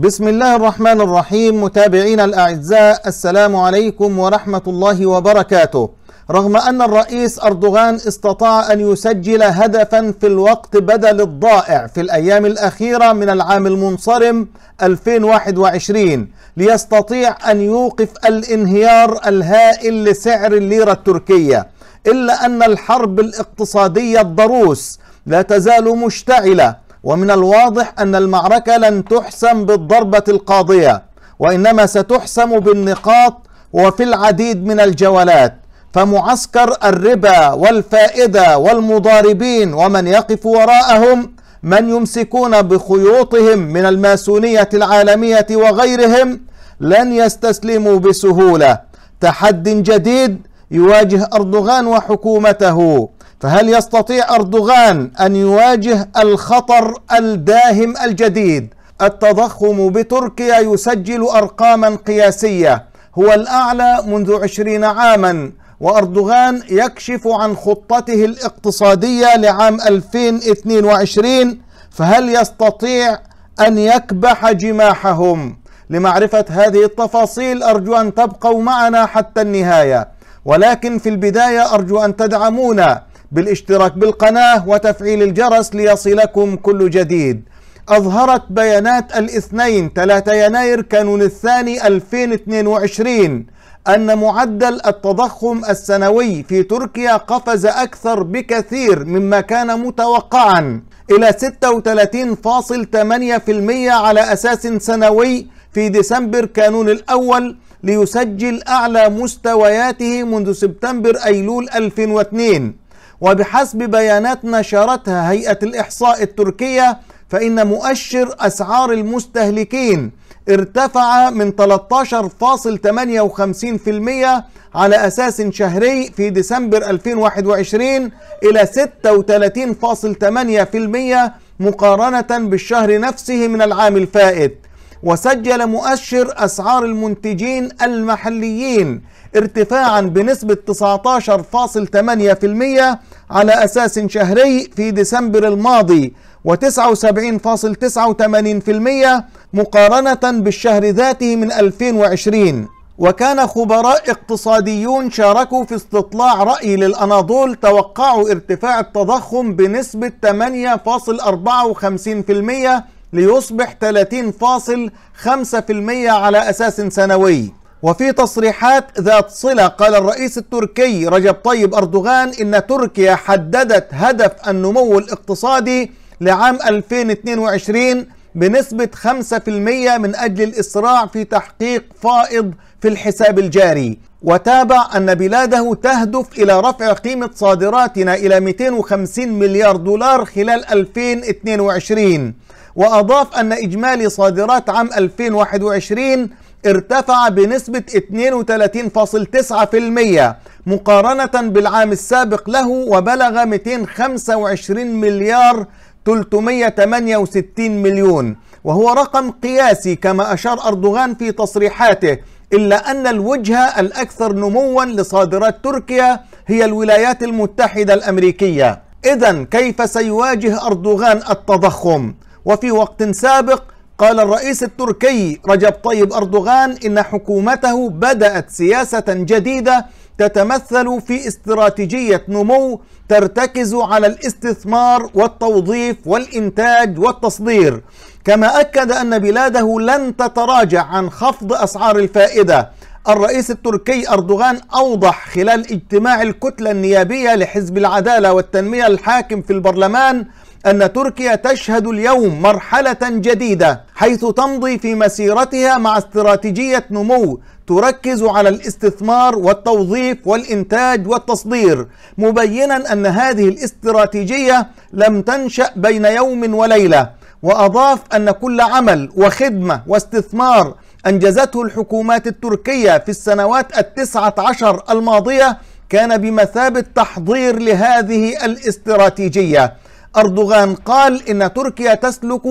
بسم الله الرحمن الرحيم متابعينا الأعزاء السلام عليكم ورحمة الله وبركاته رغم أن الرئيس أردوغان استطاع أن يسجل هدفا في الوقت بدل الضائع في الأيام الأخيرة من العام المنصرم 2021 ليستطيع أن يوقف الانهيار الهائل لسعر الليرة التركية إلا أن الحرب الاقتصادية الضروس لا تزال مشتعلة ومن الواضح أن المعركة لن تحسم بالضربة القاضية وإنما ستحسم بالنقاط وفي العديد من الجولات فمعسكر الربا والفائدة والمضاربين ومن يقف وراءهم من يمسكون بخيوطهم من الماسونية العالمية وغيرهم لن يستسلموا بسهولة تحد جديد يواجه أردوغان وحكومته فهل يستطيع أردوغان أن يواجه الخطر الداهم الجديد التضخم بتركيا يسجل أرقاما قياسية هو الأعلى منذ عشرين عاما وأردوغان يكشف عن خطته الاقتصادية لعام 2022 فهل يستطيع أن يكبح جماحهم لمعرفة هذه التفاصيل أرجو أن تبقوا معنا حتى النهاية ولكن في البداية أرجو أن تدعمونا بالاشتراك بالقناة وتفعيل الجرس ليصلكم كل جديد أظهرت بيانات الاثنين 3 يناير كانون الثاني 2022 أن معدل التضخم السنوي في تركيا قفز أكثر بكثير مما كان متوقعا إلى 36.8% على أساس سنوي في ديسمبر كانون الأول ليسجل أعلى مستوياته منذ سبتمبر أيلول 2002 وبحسب بيانات نشرتها هيئة الإحصاء التركية فإن مؤشر أسعار المستهلكين ارتفع من 13.58% على أساس شهري في ديسمبر 2021 إلى 36.8% مقارنة بالشهر نفسه من العام الفائت وسجل مؤشر أسعار المنتجين المحليين ارتفاعا بنسبة 19.8% على أساس شهري في ديسمبر الماضي و79.89% مقارنة بالشهر ذاته من 2020 وكان خبراء اقتصاديون شاركوا في استطلاع رأي للأناضول توقعوا ارتفاع التضخم بنسبة 8.54% ليصبح 30.5% على أساس سنوي وفي تصريحات ذات صلة قال الرئيس التركي رجب طيب أردوغان إن تركيا حددت هدف النمو الاقتصادي لعام 2022 بنسبة 5% من أجل الإسراع في تحقيق فائض في الحساب الجاري وتابع أن بلاده تهدف إلى رفع قيمة صادراتنا إلى 250 مليار دولار خلال 2022 وأضاف أن إجمالي صادرات عام 2021 ارتفع بنسبة 32.9% مقارنة بالعام السابق له وبلغ 225 مليار 368 مليون وهو رقم قياسي كما أشار أردوغان في تصريحاته إلا أن الوجهة الأكثر نموا لصادرات تركيا هي الولايات المتحدة الأمريكية إذا كيف سيواجه أردوغان التضخم؟ وفي وقت سابق قال الرئيس التركي رجب طيب أردوغان إن حكومته بدأت سياسة جديدة تتمثل في استراتيجية نمو ترتكز على الاستثمار والتوظيف والإنتاج والتصدير كما أكد أن بلاده لن تتراجع عن خفض أسعار الفائدة الرئيس التركي أردوغان أوضح خلال اجتماع الكتلة النيابية لحزب العدالة والتنمية الحاكم في البرلمان أن تركيا تشهد اليوم مرحلة جديدة حيث تمضي في مسيرتها مع استراتيجية نمو تركز على الاستثمار والتوظيف والإنتاج والتصدير مبينا أن هذه الاستراتيجية لم تنشأ بين يوم وليلة وأضاف أن كل عمل وخدمة واستثمار أنجزته الحكومات التركية في السنوات التسعة عشر الماضية كان بمثابة تحضير لهذه الاستراتيجية أردوغان قال إن تركيا تسلك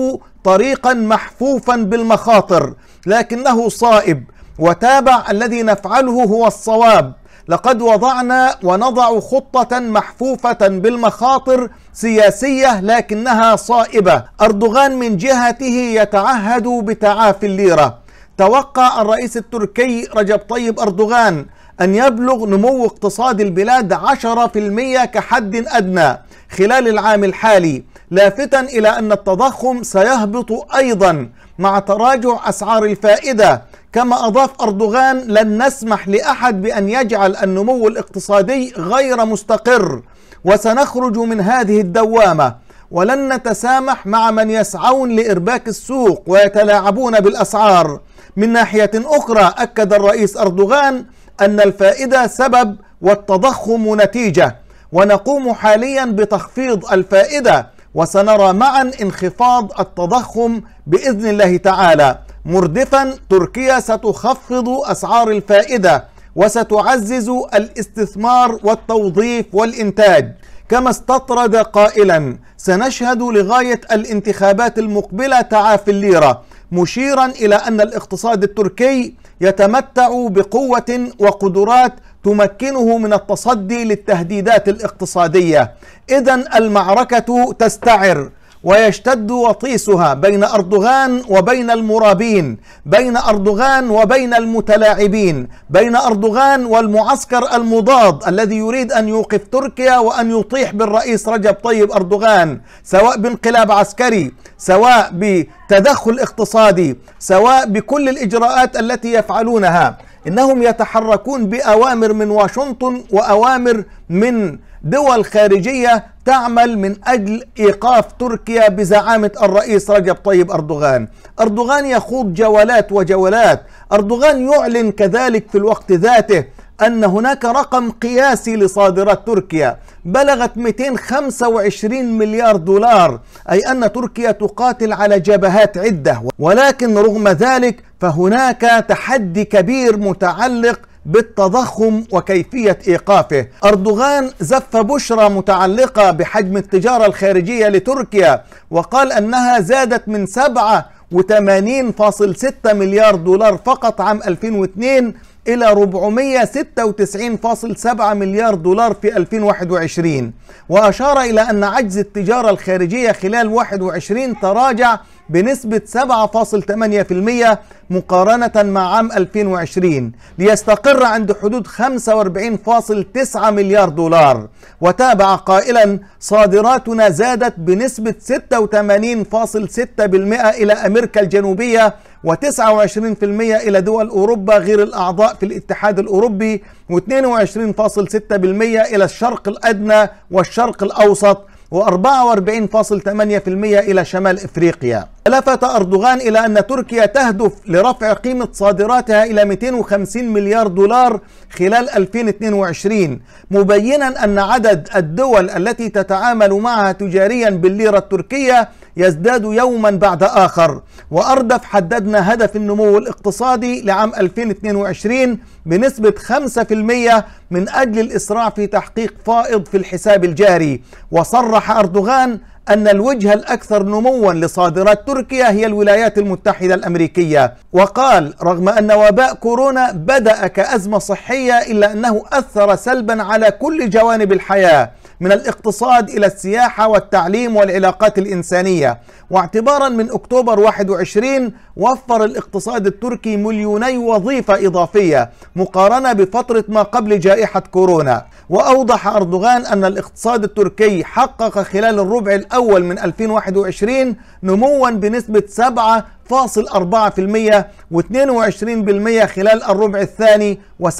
طريقا محفوفا بالمخاطر لكنه صائب وتابع الذي نفعله هو الصواب لقد وضعنا ونضع خطة محفوفة بالمخاطر سياسية لكنها صائبة أردوغان من جهته يتعهد بتعافي الليرة توقع الرئيس التركي رجب طيب أردوغان أن يبلغ نمو اقتصاد البلاد 10% كحد أدنى خلال العام الحالي لافتا إلى أن التضخم سيهبط أيضا مع تراجع أسعار الفائدة كما أضاف أردوغان لن نسمح لأحد بأن يجعل النمو الاقتصادي غير مستقر وسنخرج من هذه الدوامة ولن نتسامح مع من يسعون لإرباك السوق ويتلاعبون بالأسعار من ناحية أخرى أكد الرئيس أردوغان أن الفائدة سبب والتضخم نتيجة ونقوم حاليا بتخفيض الفائدة وسنرى معا انخفاض التضخم بإذن الله تعالى مردفا تركيا ستخفض أسعار الفائدة وستعزز الاستثمار والتوظيف والإنتاج كما استطرد قائلا سنشهد لغاية الانتخابات المقبلة تعافي الليرة مشيرا إلى أن الاقتصاد التركي يتمتع بقوة وقدرات تمكنه من التصدي للتهديدات الاقتصادية إذا المعركة تستعر ويشتد وطيسها بين أردوغان وبين المرابين بين أردوغان وبين المتلاعبين بين أردوغان والمعسكر المضاد الذي يريد أن يوقف تركيا وأن يطيح بالرئيس رجب طيب أردوغان سواء بانقلاب عسكري سواء بتدخل اقتصادي سواء بكل الإجراءات التي يفعلونها إنهم يتحركون بأوامر من واشنطن وأوامر من دول خارجية تعمل من أجل إيقاف تركيا بزعامة الرئيس رجب طيب أردوغان أردوغان يخوض جولات وجولات أردوغان يعلن كذلك في الوقت ذاته أن هناك رقم قياسي لصادرات تركيا بلغت 225 مليار دولار أي أن تركيا تقاتل على جبهات عدة ولكن رغم ذلك فهناك تحدي كبير متعلق بالتضخم وكيفية إيقافه أردوغان زف بشرى متعلقة بحجم التجارة الخارجية لتركيا وقال أنها زادت من 87.6 مليار دولار فقط عام 2002 إلى 496.7 مليار دولار في 2021 وأشار إلى أن عجز التجارة الخارجية خلال 21 تراجع بنسبة 7.8% مقارنة مع عام 2020 ليستقر عند حدود 45.9 مليار دولار وتابع قائلا صادراتنا زادت بنسبة 86.6% إلى أمريكا الجنوبية و29% إلى دول أوروبا غير الأعضاء في الاتحاد الأوروبي و22.6% إلى الشرق الأدنى والشرق الأوسط و44.8% إلى شمال إفريقيا لفت أردوغان إلى أن تركيا تهدف لرفع قيمة صادراتها إلى 250 مليار دولار خلال 2022 مبينا أن عدد الدول التي تتعامل معها تجاريا بالليرة التركية يزداد يوما بعد آخر وأردف حددنا هدف النمو الاقتصادي لعام 2022 بنسبة 5% من أجل الإسراع في تحقيق فائض في الحساب الجاري وصرح أردوغان أن الوجهة الأكثر نموا لصادرات تركيا هي الولايات المتحدة الأمريكية وقال رغم أن وباء كورونا بدأ كأزمة صحية إلا أنه أثر سلبا على كل جوانب الحياة من الاقتصاد إلى السياحة والتعليم والعلاقات الإنسانية واعتبارا من أكتوبر 21 وفر الاقتصاد التركي مليوني وظيفة إضافية مقارنة بفترة ما قبل جائحة كورونا وأوضح أردوغان أن الاقتصاد التركي حقق خلال الربع الأول من 2021 نموا بنسبة 7.4% و22% خلال الربع الثاني و7.4%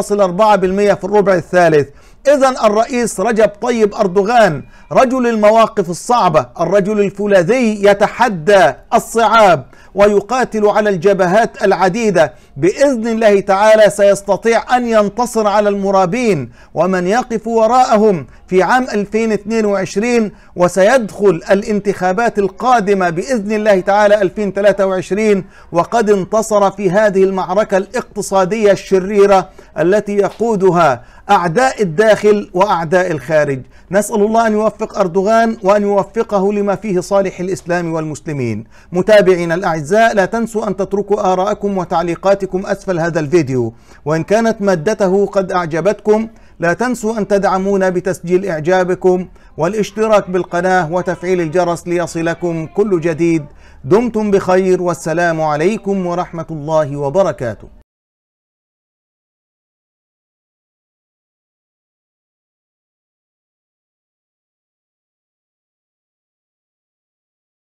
في الربع الثالث إذا الرئيس رجب طيب أردوغان رجل المواقف الصعبة الرجل الفولاذي يتحدى الصعاب ويقاتل على الجبهات العديدة بإذن الله تعالى سيستطيع أن ينتصر على المرابين ومن يقف وراءهم في عام 2022 وسيدخل الانتخابات القادمة بإذن الله تعالى 2023 وقد انتصر في هذه المعركة الاقتصادية الشريرة التي يقودها أعداء الداخل وأعداء الخارج نسأل الله أن يوفق أردوغان وأن يوفقه لما فيه صالح الإسلام والمسلمين متابعينا الأعزاء لا تنسوا أن تتركوا آراءكم وتعليقاتكم أسفل هذا الفيديو وإن كانت مادته قد أعجبتكم لا تنسوا أن تدعمونا بتسجيل إعجابكم والاشتراك بالقناة وتفعيل الجرس ليصلكم كل جديد دمتم بخير والسلام عليكم ورحمة الله وبركاته